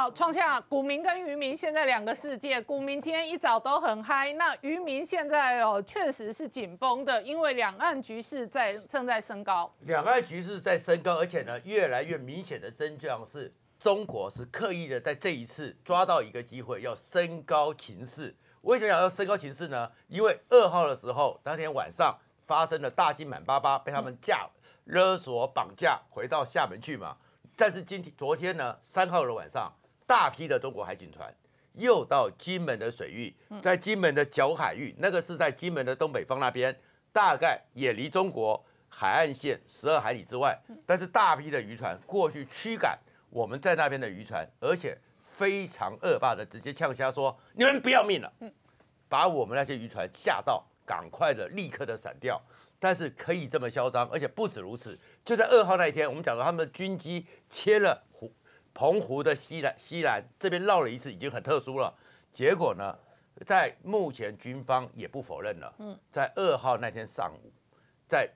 好，创下股民跟渔民现在两个世界，股民今天一早都很嗨，那渔民现在哦确实是紧绷的，因为两岸局势在正在升高。两岸局势在升高，而且呢越来越明显的征兆是，中国是刻意的在这一次抓到一个机会要升高情势。为什么要升高情势呢？因为二号的时候当天晚上发生了大金满八八被他们架勒索绑架回到厦门去嘛，但是今天昨天呢三号的晚上。大批的中国海警船又到金门的水域，在金门的角海域，那个是在金门的东北方那边，大概也离中国海岸线十二海里之外。但是大批的渔船过去驱赶我们在那边的渔船，而且非常恶霸的直接呛虾说：“你们不要命了！”把我们那些渔船吓到，赶快的立刻的闪掉。但是可以这么嚣张，而且不止如此。就在二号那一天，我们讲到他们的军机切了湖。澎湖的西南西南这边绕了一次，已经很特殊了。结果呢，在目前军方也不否认了。嗯，在二号那天上午，在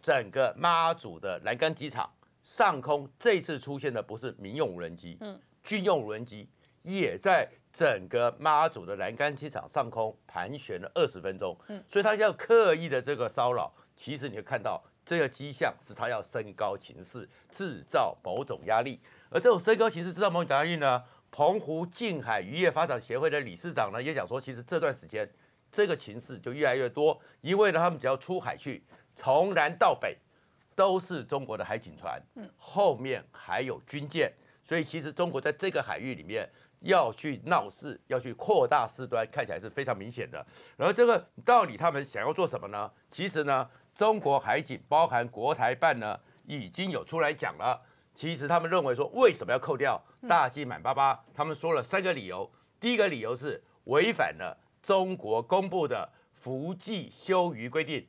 整个妈祖的栏杆机场上空，这次出现的不是民用无人机，嗯，军用无人机也在整个妈祖的栏杆机场上空盘旋了二十分钟。嗯，所以他要刻意的这个骚扰，其实你会看到这个迹象，是他要升高情势，制造某种压力。而这种升高形式制造某种假象呢？澎湖近海渔业发展协会的理事长呢也讲说，其实这段时间这个情势就越来越多，因为呢他们只要出海去，从南到北都是中国的海警船，后面还有军舰，所以其实中国在这个海域里面要去闹事、要去扩大事端，看起来是非常明显的。然后这个到底他们想要做什么呢？其实呢，中国海警包含国台办呢已经有出来讲了。其实他们认为说，为什么要扣掉大吉满八八？他们说了三个理由。第一个理由是违反了中国公布的伏季休渔规定；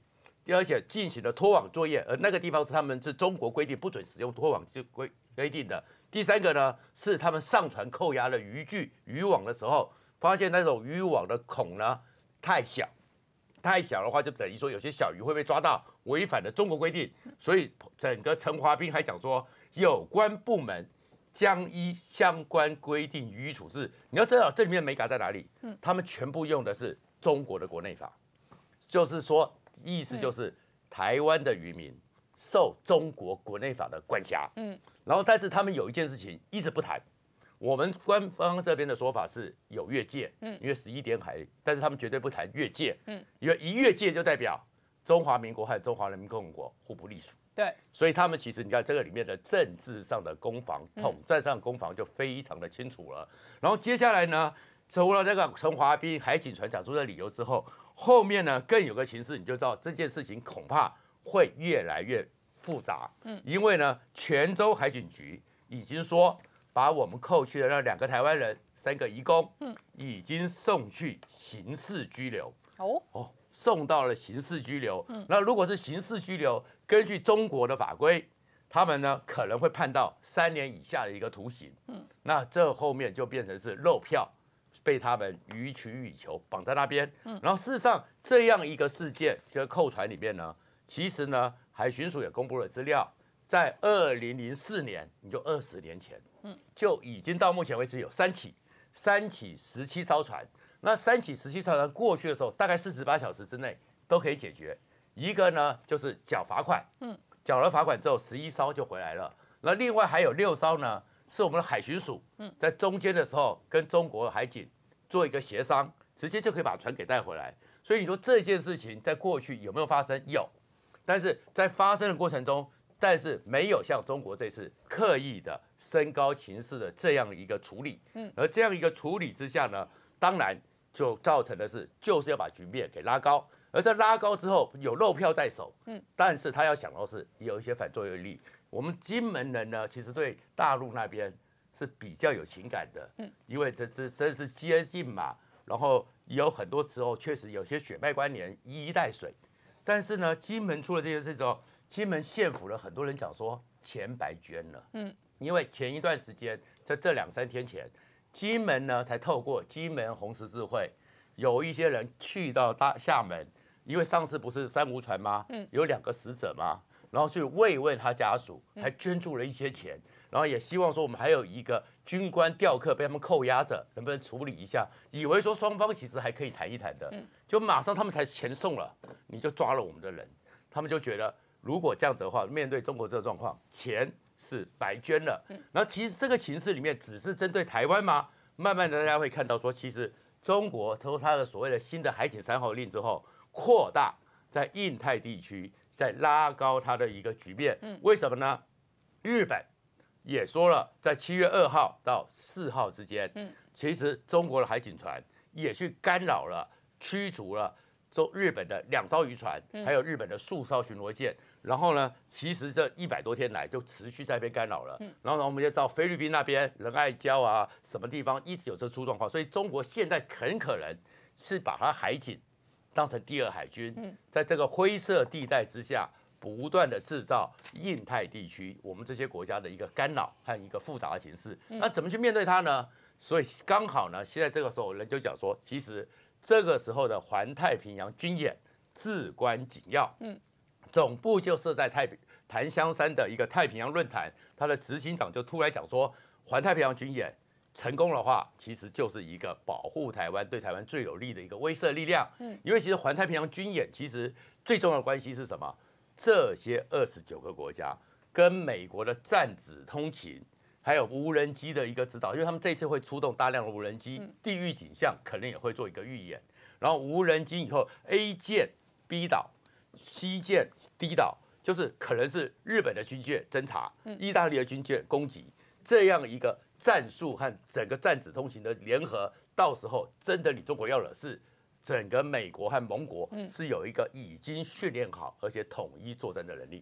而且进行了拖网作业，而那个地方是他们是中国规定不准使用拖网就规规定的。第三个呢，是他们上船扣押的渔具渔网的时候，发现那种渔网的孔呢太小，太小的话就等于说有些小鱼会被抓到，违反了中国规定。所以整个陈华斌还讲说。有关部门将依相关规定予以处置。你要知道，这里面的美在哪里？他们全部用的是中国的国内法，就是说，意思就是台湾的渔民受中国国内法的管辖。嗯，然后，但是他们有一件事情一直不谈。我们官方这边的说法是有越界，嗯，因为十一点海，但是他们绝对不谈越界，嗯，因为一越界就代表。中华民国和中华人民共和国互不隶属，对，所以他们其实你看这个里面的政治上的攻防、统战上的攻防就非常的清楚了。然后接下来呢，除了这个陈华斌海警船长出的理由之后，后面呢更有个形式，你就知道这件事情恐怕会越来越复杂。嗯，因为呢泉州海警局已经说把我们扣去的那两个台湾人、三个移工，嗯，已经送去刑事拘留。哦哦。送到了刑事拘留，嗯，那如果是刑事拘留，根据中国的法规，他们呢可能会判到三年以下的一个徒刑，嗯，那这后面就变成是肉票，被他们予取予求绑在那边，嗯，然后事实上这样一个事件，这个扣船里面呢，其实呢海巡署也公布了资料，在二零零四年，你就二十年前，嗯，就已经到目前为止有三起，三起十七艘船。那三起七际上过去的时候，大概四十八小时之内都可以解决。一个呢就是缴罚款，嗯，缴了罚款之后，十一艘就回来了。那另外还有六艘呢，是我们的海巡署，嗯，在中间的时候跟中国海警做一个协商，直接就可以把船给带回来。所以你说这件事情在过去有没有发生？有，但是在发生的过程中，但是没有像中国这次刻意的升高情势的这样一个处理，嗯，而这样一个处理之下呢，当然。就造成的是，就是要把局面给拉高，而在拉高之后有漏票在手，嗯，但是他要想到是有一些反作用力。我们金门人呢，其实对大陆那边是比较有情感的，嗯，因为这这真是接近嘛，然后有很多时候确实有些血脉关联，一衣带水。但是呢，金门出了这些事之后，金门县府呢，很多人讲说钱白捐了，嗯，因为前一段时间在这两三天前。金门呢，才透过金门红十字会，有一些人去到大厦门，因为上次不是三无船吗？嗯，有两个死者吗？然后去慰问他家属，还捐助了一些钱，然后也希望说我们还有一个军官调课被他们扣押着，能不能处理一下？以为说双方其实还可以谈一谈的，就马上他们才钱送了，你就抓了我们的人，他们就觉得。如果这样子的话，面对中国这个状况，钱是白捐了。然其实这个形势里面，只是针对台湾吗？慢慢的大家会看到说，其实中国从它的所谓的新的海警三号令之后，扩大在印太地区，在拉高它的一个局面。为什么呢？日本也说了，在七月二号到四号之间，其实中国的海警船也去干扰了，驱逐了。就日本的两艘渔船，还有日本的数艘巡逻舰，然后呢，其实这一百多天来就持续在被干扰了。然后呢，我们就知道菲律宾那边仁爱礁啊，什么地方一直有这出状况，所以中国现在很可能是把它海警当成第二海军，在这个灰色地带之下，不断的制造印太地区我们这些国家的一个干扰和一个复杂的形势。那怎么去面对它呢？所以刚好呢，现在这个时候人就讲说，其实。这个时候的环太平洋军演至关紧要。嗯，总部就设在太平檀香山的一个太平洋论坛，他的执行长就突然讲说，环太平洋军演成功的话，其实就是一个保护台湾、对台湾最有利的一个威慑力量。嗯，因为其实环太平洋军演其实最重要的关系是什么？这些二十九个国家跟美国的战止通勤。还有无人机的一个指导，因为他们这次会出动大量的无人机，地域景象可能也会做一个预演。然后无人机以后 A 舰 B 岛 C 舰 D 岛，就是可能是日本的军舰侦查，意大利的军舰攻击，这样一个战术和整个战指通行的联合，到时候真的你中国要的是整个美国和盟国是有一个已经训练好而且统一作战的能力。